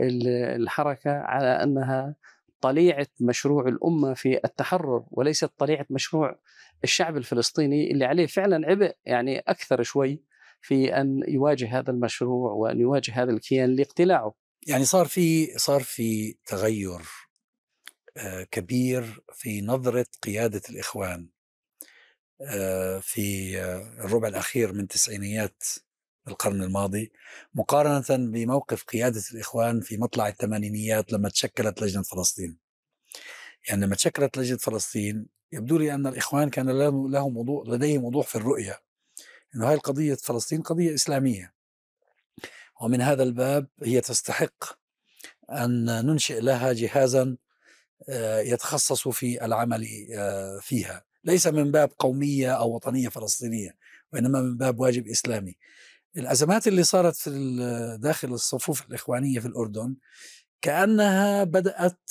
الحركه على انها طليعه مشروع الامه في التحرر وليست طليعه مشروع الشعب الفلسطيني اللي عليه فعلا عبء يعني اكثر شوي في ان يواجه هذا المشروع وان يواجه هذا الكيان لاقتلاعه. يعني صار في صار في تغير آه، كبير في نظره قياده الاخوان آه، في آه، الربع الاخير من تسعينيات القرن الماضي مقارنة بموقف قيادة الإخوان في مطلع الثمانينيات لما تشكلت لجنة فلسطين يعني لما تشكلت لجنة فلسطين يبدو لي أن الإخوان كان لهم وضوح لديهم وضوح في الرؤية أنه هاي القضية فلسطين قضية إسلامية ومن هذا الباب هي تستحق أن ننشئ لها جهازا آه، يتخصص في العمل آه، فيها ليس من باب قومية أو وطنية فلسطينية وإنما من باب واجب إسلامي الأزمات اللي صارت في داخل الصفوف الإخوانية في الأردن كأنها بدأت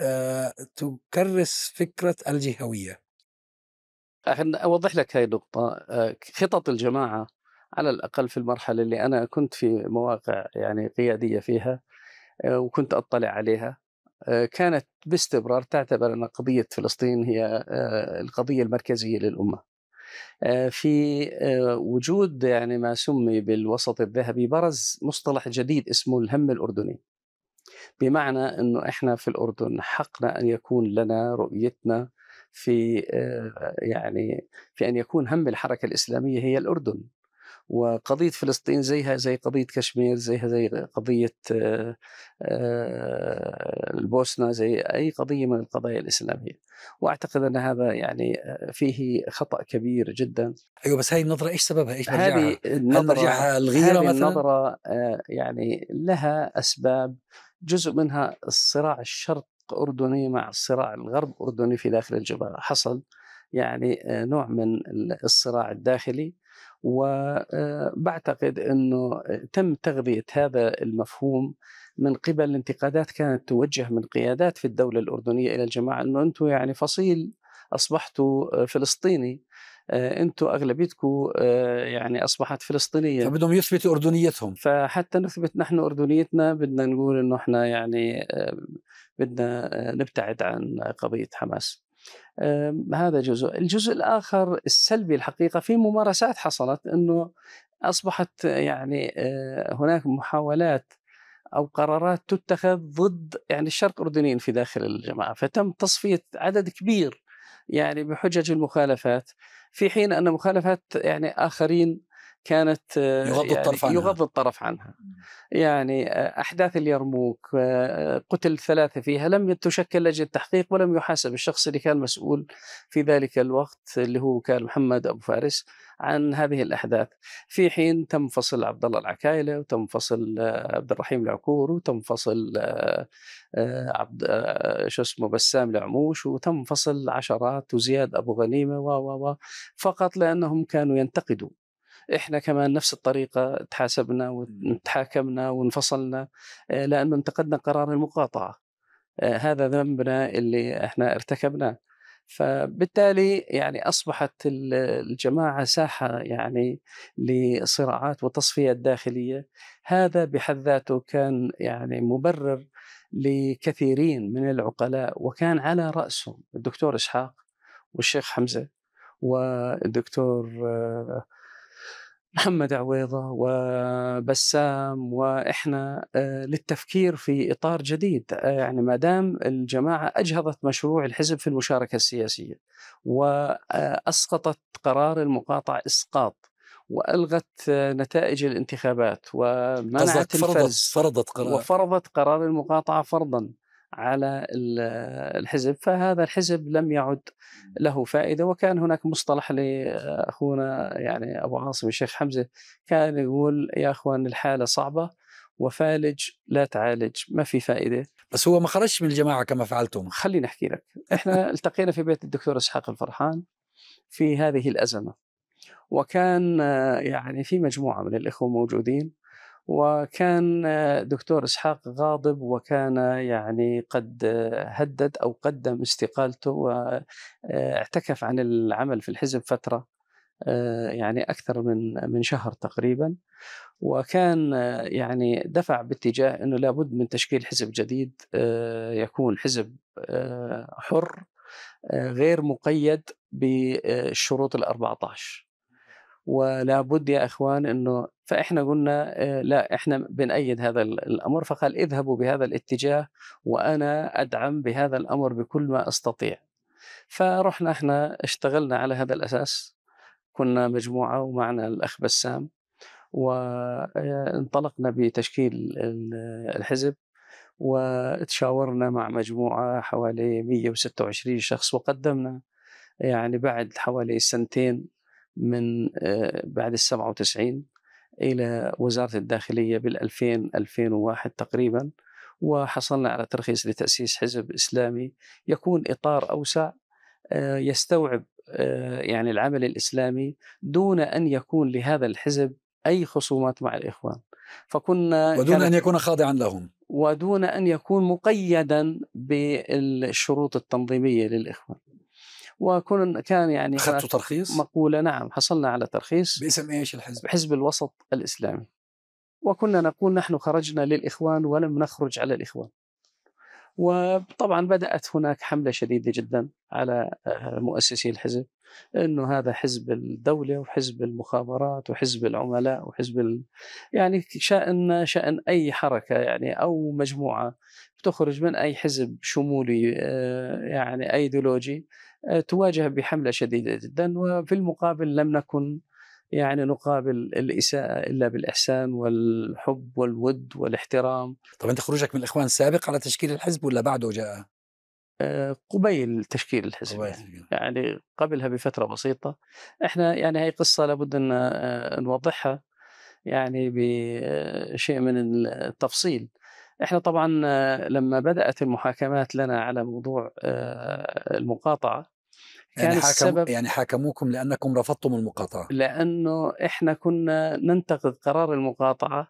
آه، تكرس فكرة الجهوية عشان اوضح لك هاي النقطه آه، خطط الجماعه على الاقل في المرحله اللي انا كنت في مواقع يعني قياديه فيها آه، وكنت اطلع عليها آه، كانت باستمرار تعتبر ان قضيه فلسطين هي القضيه المركزيه للامه. في وجود يعني ما سمي بالوسط الذهبي برز مصطلح جديد اسمه الهم الاردني. بمعنى انه احنا في الاردن حقنا ان يكون لنا رؤيتنا في آه، يعني في ان يكون هم الحركه الاسلاميه هي الاردن وقضية فلسطين زيها زي قضية كشمير زيها زي قضية آه، آه، البوسنة زي أي قضية من القضايا الإسلامية وأعتقد أن هذا يعني فيه خطأ كبير جدا أيوة بس هاي النظرة إيش سببها؟ إيش مرجعها؟ هذه النظرة مرجعها الغيرة الغيره النظرة يعني لها أسباب جزء منها الصراع الشرق أردني مع الصراع الغرب أردني في داخل الجبهة حصل يعني آه، نوع من الصراع الداخلي وبعتقد آه، أنه آه، تم تغذية هذا المفهوم من قبل انتقادات كانت توجه من قيادات في الدولة الأردنية إلى الجماعة أنه أنتم يعني فصيل أصبحتوا فلسطيني انتم اغلبيتكم يعني اصبحت فلسطينيه فبدهم يثبتوا اردنيتهم فحتى نثبت نحن اردنيتنا بدنا نقول انه احنا يعني بدنا آه، نبتعد عن قضيه حماس هذا جزء الجزء الاخر السلبي الحقيقه في ممارسات حصلت انه اصبحت يعني آه، هناك محاولات او قرارات تتخذ ضد يعني الشرق اردنيين في داخل الجماعه فتم تصفيه عدد كبير يعني بحجج المخالفات في حين ان مخالفات يعني اخرين كانت آه، يغض يعني الطرف عنها يغض الطرف عنها يعني آه، احداث اليرموك آه، قتل ثلاثه فيها لم تشكل لجنه تحقيق ولم يحاسب الشخص اللي كان مسؤول في ذلك الوقت اللي هو كان محمد ابو فارس عن هذه الاحداث في حين تم فصل عبد الله العكايله وتم فصل عبد الرحيم العكور وتم فصل عبد شو اسمه بسام العموش وتم فصل عشرات وزياد ابو غنيمه و و فقط لانهم كانوا ينتقدوا احنا كمان نفس الطريقه تحاسبنا وتحاكمنا وانفصلنا آه، لانه انتقدنا قرار المقاطعه آه، هذا ذنبنا اللي احنا ارتكبناه فبالتالي يعني اصبحت الجماعه ساحه يعني لصراعات وتصفيات داخليه هذا بحد ذاته كان يعني مبرر لكثيرين من العقلاء وكان على راسهم الدكتور اسحاق والشيخ حمزه والدكتور آه، محمد عويضة وبسام وإحنا آه، للتفكير في إطار جديد آه، يعني ما دام الجماعة أجهضت مشروع الحزب في المشاركة السياسية وأسقطت قرار المقاطعة إسقاط والغت آه، نتائج الانتخابات ومنعت الفرز فرضت قرار وفرضت قرار المقاطعه فرضا على الحزب فهذا الحزب لم يعد إمم. له فائده وكان هناك مصطلح لاخونا يعني ابو عاصم الشيخ حمزه كان يقول يا اخوان الحاله صعبه وفالج لا تعالج ما في فائده بس هو ما خرجش من الجماعه كما فعلتم خليني احكي لك احنا التقينا في بيت الدكتور اسحاق الفرحان في هذه الازمه وكان يعني في مجموعه من الاخوه موجودين وكان آه، دكتور اسحاق غاضب وكان آه، يعني قد آه، هدد او قدم استقالته واعتكف عن العمل في الحزب فتره يعني اكثر من من شهر تقريبا وكان يعني دفع باتجاه انه لابد من تشكيل حزب جديد يكون حزب حر غير مقيد بالشروط ال 14 ولا بد يا اخوان انه فاحنا قلنا آه، لا احنا بنأيد هذا الامر فقال اذهبوا بهذا الاتجاه وانا ادعم بهذا الامر بكل ما استطيع فرحنا احنا اشتغلنا على هذا الاساس كنا مجموعه ومعنا الاخ بسام وانطلقنا آه، بتشكيل الحزب وتشاورنا مع مجموعه حوالي 126 شخص وقدمنا يعني بعد حوالي سنتين من آه، بعد ال 97 إلى وزارة الداخلية بال 2000 2001 تقريبا وحصلنا على ترخيص لتأسيس حزب إسلامي يكون إطار أوسع آه، يستوعب آه، يعني العمل الإسلامي دون أن يكون لهذا الحزب أي خصومات مع الإخوان فكنا ودون أن يكون خاضعا لهم ودون أن يكون مقيدا بالشروط التنظيمية للإخوان وكون كان يعني اخذتوا ترخيص؟ مقوله نعم حصلنا على ترخيص باسم ايش الحزب؟ حزب الوسط الاسلامي وكنا نقول نحن خرجنا للاخوان ولم نخرج على الاخوان وطبعا بدات هناك حمله شديده جدا على آه، مؤسسي الحزب انه هذا حزب الدوله وحزب المخابرات وحزب العملاء وحزب ال... يعني شان شان اي حركه يعني او مجموعه بتخرج من اي حزب شمولي آه، يعني ايديولوجي آه، تواجه بحمله شديده جدا وفي المقابل لم نكن يعني نقابل الإساءة إلا بالإحسان والحب والود والاحترام طب أنت خروجك من الإخوان سابق على تشكيل الحزب ولا بعده جاء؟ آه، قبيل تشكيل الحزب قبيل. يعني. يعني قبلها بفترة بسيطة احنا يعني هي قصة لابد أن آه، نوضحها يعني بشيء من التفصيل احنا طبعا لما بدأت المحاكمات لنا على موضوع المقاطعة يعني كان يعني السبب يعني حاكموكم لانكم رفضتم المقاطعه لانه احنا كنا ننتقد قرار المقاطعه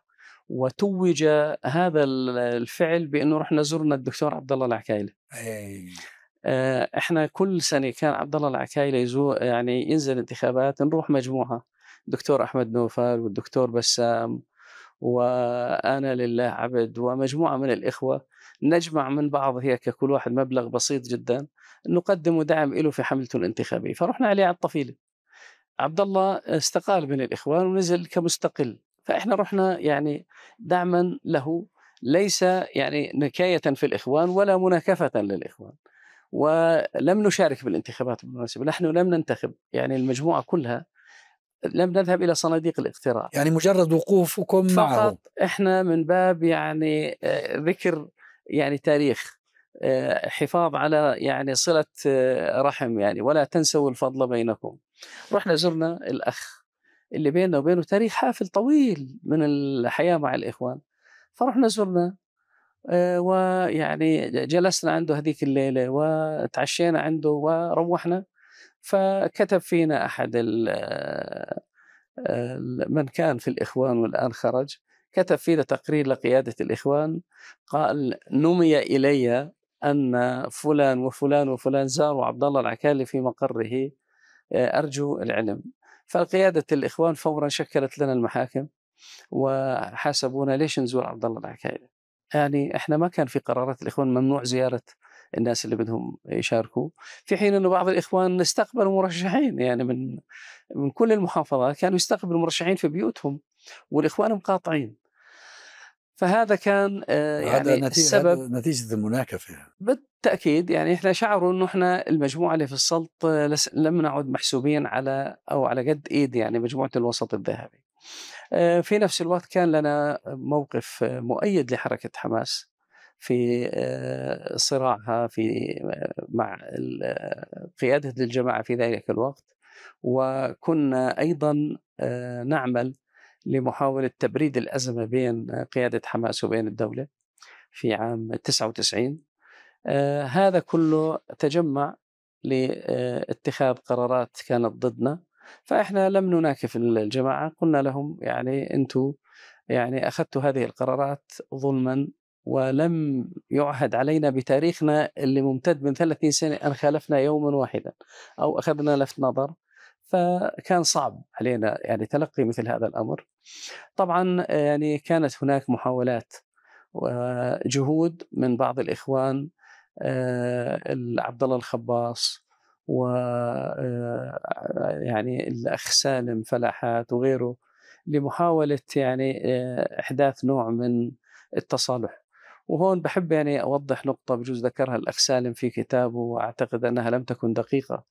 وتوج هذا الفعل بانه رحنا زرنا الدكتور عبد الله العكايله إيه. أي. آه، احنا كل سنه كان عبد الله العكايله يزو يعني ينزل انتخابات نروح مجموعه دكتور احمد نوفل والدكتور بسام وانا لله عبد ومجموعه من الاخوه نجمع من بعض هيك كل واحد مبلغ بسيط جدا نقدم دعم له في حملته الانتخابيه فرحنا عليه على الطفيله عبد الله استقال من الاخوان ونزل كمستقل فاحنا رحنا يعني دعما له ليس يعني نكايه في الاخوان ولا مناكفه للاخوان ولم نشارك بالانتخابات بالمناسبه نحن لم ننتخب يعني المجموعه كلها لم نذهب الى صناديق الاقتراع يعني مجرد وقوفكم معه فقط احنا من باب يعني آه، ذكر يعني تاريخ آه، حفاظ على يعني صله آه، رحم يعني ولا تنسوا الفضل بينكم. رحنا زرنا الاخ اللي بيننا وبينه تاريخ حافل طويل من الحياه مع الاخوان. فرحنا زرنا آه، ويعني جلسنا عنده هذيك الليله وتعشينا عنده وروحنا فكتب فينا احد من كان في الاخوان والان خرج كتب فينا تقرير لقياده الاخوان قال نمي الي أن فلان وفلان وفلان زاروا عبد الله العكالي في مقره آه، أرجو العلم فقيادة الإخوان فورا شكلت لنا المحاكم وحاسبونا ليش نزور عبد الله العكايلي يعني احنا ما كان في قرارات الاخوان ممنوع زياره الناس اللي بدهم يشاركوا في حين انه بعض الاخوان استقبلوا مرشحين يعني من من كل المحافظات كانوا يستقبلوا مرشحين في بيوتهم والاخوان مقاطعين فهذا كان آه، يعني هذا نتيجة السبب هذا نتيجة المناكفة يعني. بالتأكيد يعني احنا شعروا انه احنا المجموعة اللي في السلط آه، لم نعد محسوبين على او على قد ايد يعني مجموعة الوسط الذهبي آه، في نفس الوقت كان لنا موقف مؤيد لحركة حماس في صراعها في مع قيادة الجماعة في ذلك الوقت وكنا أيضا نعمل لمحاولة تبريد الأزمة بين آه، قيادة حماس وبين الدولة في عام 99 آه، هذا كله تجمع لاتخاذ آه، قرارات كانت ضدنا فإحنا لم نناكف الجماعة قلنا لهم يعني أنتم يعني أخذتوا هذه القرارات ظلما ولم يعهد علينا بتاريخنا اللي ممتد من 30 سنة أن خالفنا يوما واحدا أو أخذنا لفت نظر فكان صعب علينا يعني تلقي مثل هذا الامر. طبعا آه، يعني كانت هناك محاولات وجهود من بعض الاخوان آه، عبد الله الخباص و آه، يعني الاخ سالم فلاحات وغيره لمحاوله يعني احداث نوع من التصالح وهون بحب يعني اوضح نقطه بجوز ذكرها الاخ سالم في كتابه واعتقد انها لم تكن دقيقه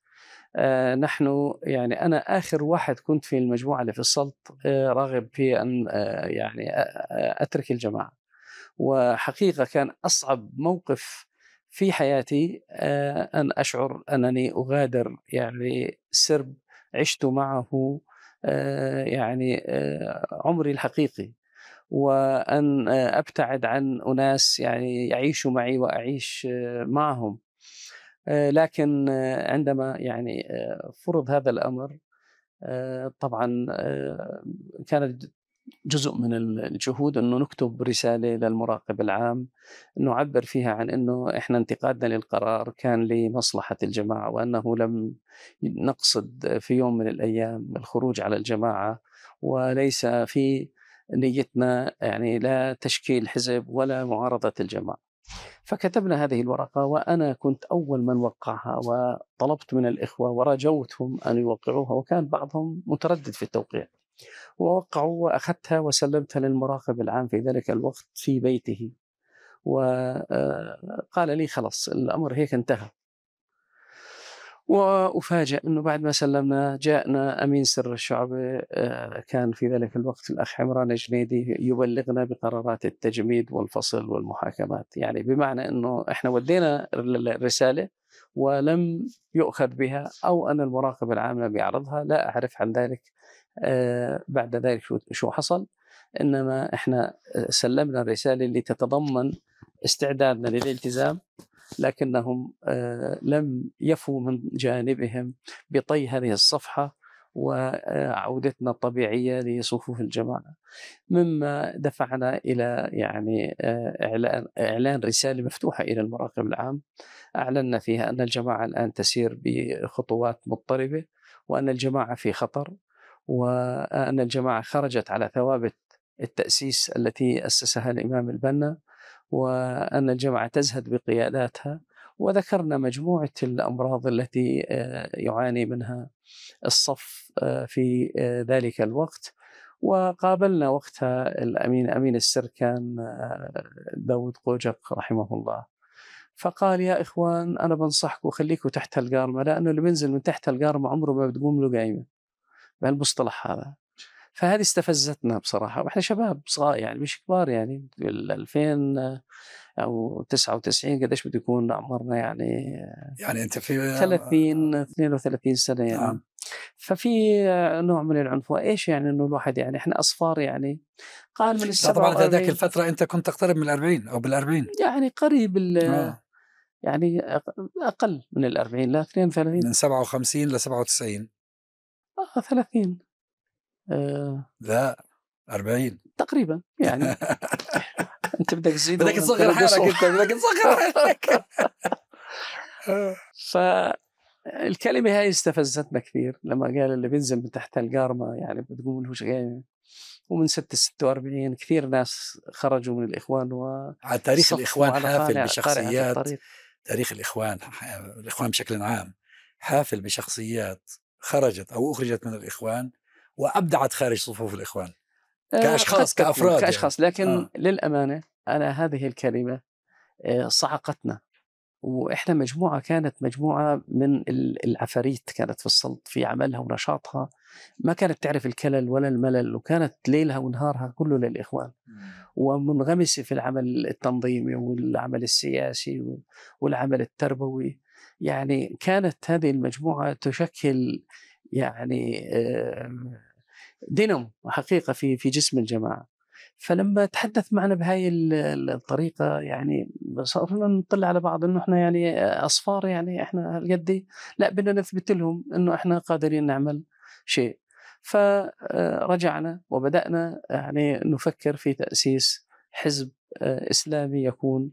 آه نحن يعني انا اخر واحد كنت في المجموعه اللي في آه راغب في ان آه يعني آه، آه، اترك الجماعه وحقيقه كان اصعب موقف في حياتي آه، ان اشعر انني اغادر يعني سرب عشت معه يعني عمري الحقيقي وان ابتعد عن اناس يعني يعيشوا معي واعيش معهم آه، لكن آه، عندما يعني آه، فرض هذا الامر طبعا كانت جزء من الجهود انه نكتب رساله للمراقب العام نعبر فيها عن انه احنا انتقادنا للقرار كان لمصلحه الجماعه وانه لم نقصد في يوم من الايام الخروج على الجماعه وليس في نيتنا يعني لا تشكيل حزب ولا معارضه الجماعه. فكتبنا هذه الورقة وأنا كنت أول من وقعها وطلبت من الإخوة وراجوتهم أن يوقعوها وكان بعضهم متردد في التوقيع ووقعوا وأخذتها وسلمتها للمراقب العام في ذلك الوقت في بيته وقال آه، لي خلاص الأمر هيك انتهى وأفاجأ أنه بعد ما سلمنا جاءنا أمين سر الشعبة آه، كان في ذلك الوقت الأخ عمران جنيدي يبلغنا بقرارات التجميد والفصل والمحاكمات يعني بمعنى أنه إحنا ودينا الرسالة ولم يؤخذ بها أو أن المراقب العام لم يعرضها لا أعرف عن ذلك آه، بعد ذلك شو حصل إنما إحنا آه، سلمنا الرسالة اللي تتضمن استعدادنا للالتزام لكنهم آه، لم يفوا من جانبهم بطي هذه الصفحه وعودتنا الطبيعيه لصفوف الجماعه مما دفعنا الى يعني آه، اعلان اعلان رساله مفتوحه الى المراقب العام اعلنا فيها ان الجماعه الان تسير بخطوات مضطربه وان الجماعه في خطر وان الجماعه خرجت على ثوابت التاسيس التي اسسها الامام البنا وأن الجماعه تزهد بقياداتها وذكرنا مجموعة الأمراض التي آه، يعاني منها الصف آه، في آه، ذلك الوقت وقابلنا وقتها الأمين أمين السر كان داود قوجق رحمه الله فقال يا إخوان أنا بنصحكم خليكم تحت القارمة لأنه اللي بينزل من تحت القارمة عمره ما بتقوم له قايمة بهالمصطلح هذا فهذه استفزتنا بصراحه واحنا شباب صغار يعني مش كبار يعني 2000 او 99 قديش بده يكون عمرنا يعني يعني انت في 30 32 سنه يعني آه. ففي نوع من العنف وايش يعني انه الواحد يعني احنا اصفار يعني قال من السبعة طبعا هذاك الفتره انت كنت تقترب من الأربعين او بالأربعين يعني قريب ال آه. يعني اقل من الأربعين لا 32 من 57 ل 97 آه 30 آه. لا 40 تقريبا يعني انت بدك تزيد بدك تصغر حالك انت بدك تصغر حالك آه. فالكلمه هاي استفزتنا كثير لما قال اللي بينزل من تحت القارمه يعني بتقوم وش غير ومن ستة 46 كثير ناس خرجوا من الاخوان و على تاريخ الاخوان حافل بشخصيات تاريخ الاخوان الاخوان بشكل عام حافل بشخصيات خرجت او اخرجت من الاخوان وابدعت خارج صفوف الاخوان آه، كاشخاص كافراد يعني. كاشخاص يعني. لكن آه. للامانه انا هذه الكلمه آه، صعقتنا واحنا مجموعه كانت مجموعه من العفاريت كانت في السلط في عملها ونشاطها ما كانت تعرف الكلل ولا الملل وكانت ليلها ونهارها كله للاخوان ومنغمسه في العمل التنظيمي والعمل السياسي والعمل التربوي يعني كانت هذه المجموعه تشكل يعني دينم حقيقه في في جسم الجماعه فلما تحدث معنا بهاي الطريقه يعني صرنا نطلع على بعض انه احنا يعني آه، اصفار يعني احنا هالقد لا بدنا نثبت لهم انه احنا قادرين نعمل شيء فرجعنا آه، وبدانا يعني نفكر في تاسيس حزب آه، اسلامي يكون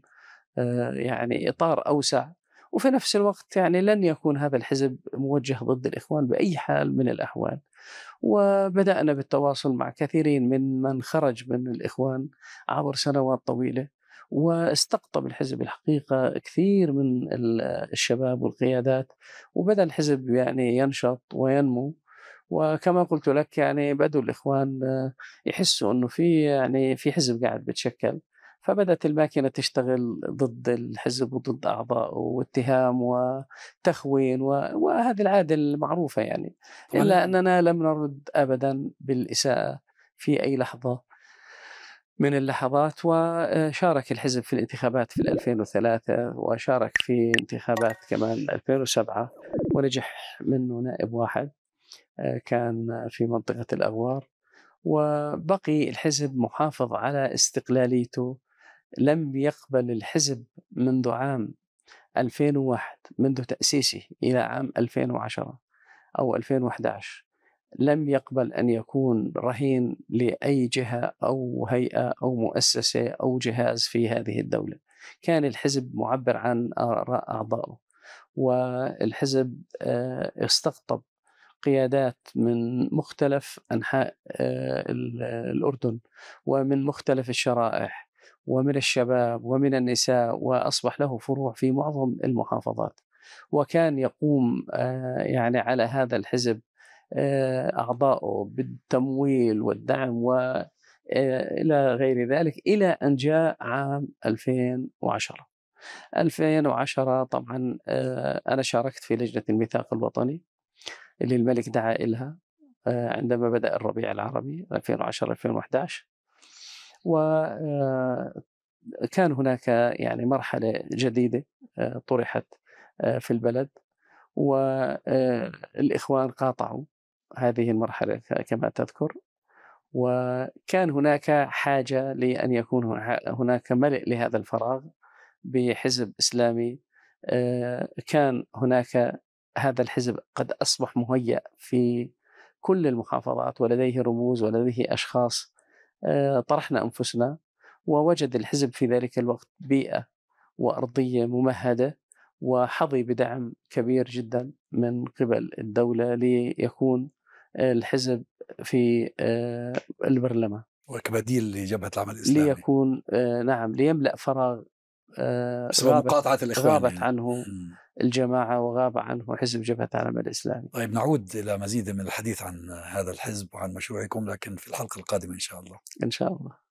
يعني اطار اوسع وفي نفس الوقت يعني لن يكون هذا الحزب موجه ضد الإخوان بأي حال من الأحوال وبدأنا بالتواصل مع كثيرين من من خرج من الإخوان عبر سنوات طويلة واستقطب الحزب الحقيقة كثير من الشباب والقيادات وبدأ الحزب يعني ينشط وينمو وكما قلت لك يعني بدوا الإخوان يحسوا أنه في يعني في حزب قاعد بتشكل فبدأت الماكينة تشتغل ضد الحزب وضد أعضائه واتهام وتخوين وهذه العادة المعروفة يعني إلا أننا لم نرد أبدا بالإساءة في أي لحظة من اللحظات وشارك الحزب في الانتخابات في 2003 وشارك في انتخابات كمان 2007 ونجح منه نائب واحد كان في منطقة الأغوار وبقي الحزب محافظ على استقلاليته لم يقبل الحزب منذ عام 2001 منذ تأسيسه إلى عام 2010 أو 2011 لم يقبل أن يكون رهين لأي جهة أو هيئة أو مؤسسة أو جهاز في هذه الدولة كان الحزب معبر عن آراء أعضائه والحزب آه، استقطب قيادات من مختلف أنحاء آه، الأردن ومن مختلف الشرائح ومن الشباب ومن النساء واصبح له فروع في معظم المحافظات وكان يقوم آه، يعني على هذا الحزب آه، اعضاؤه بالتمويل والدعم والى آه، غير ذلك الى ان جاء عام 2010 2010 طبعا انا شاركت في لجنه الميثاق الوطني اللي الملك دعا الها عندما بدا الربيع العربي 2010 2011 وكان آه، هناك يعني مرحلة جديدة آه، طرحت آه، في البلد والإخوان قاطعوا هذه المرحلة كما تذكر وكان هناك حاجة لأن يكون هناك ملء لهذا الفراغ بحزب إسلامي كان هناك هذا الحزب قد أصبح مهيأ في كل المحافظات ولديه رموز ولديه أشخاص آه، طرحنا انفسنا ووجد الحزب في ذلك الوقت بيئه وارضيه ممهده وحظي بدعم كبير جدا من قبل الدوله ليكون الحزب في آه، البرلمان وكبديل لجبهه العمل الاسلامي ليكون آه، نعم ليملا فراغ آه، بسبب مقاطعة الإخوان غابت يعني. عنه الجماعة وغاب عنه حزب جبهة العالم الإسلامي طيب نعود إلى مزيد من الحديث عن هذا الحزب وعن مشروعكم لكن في الحلقة القادمة إن شاء الله إن شاء الله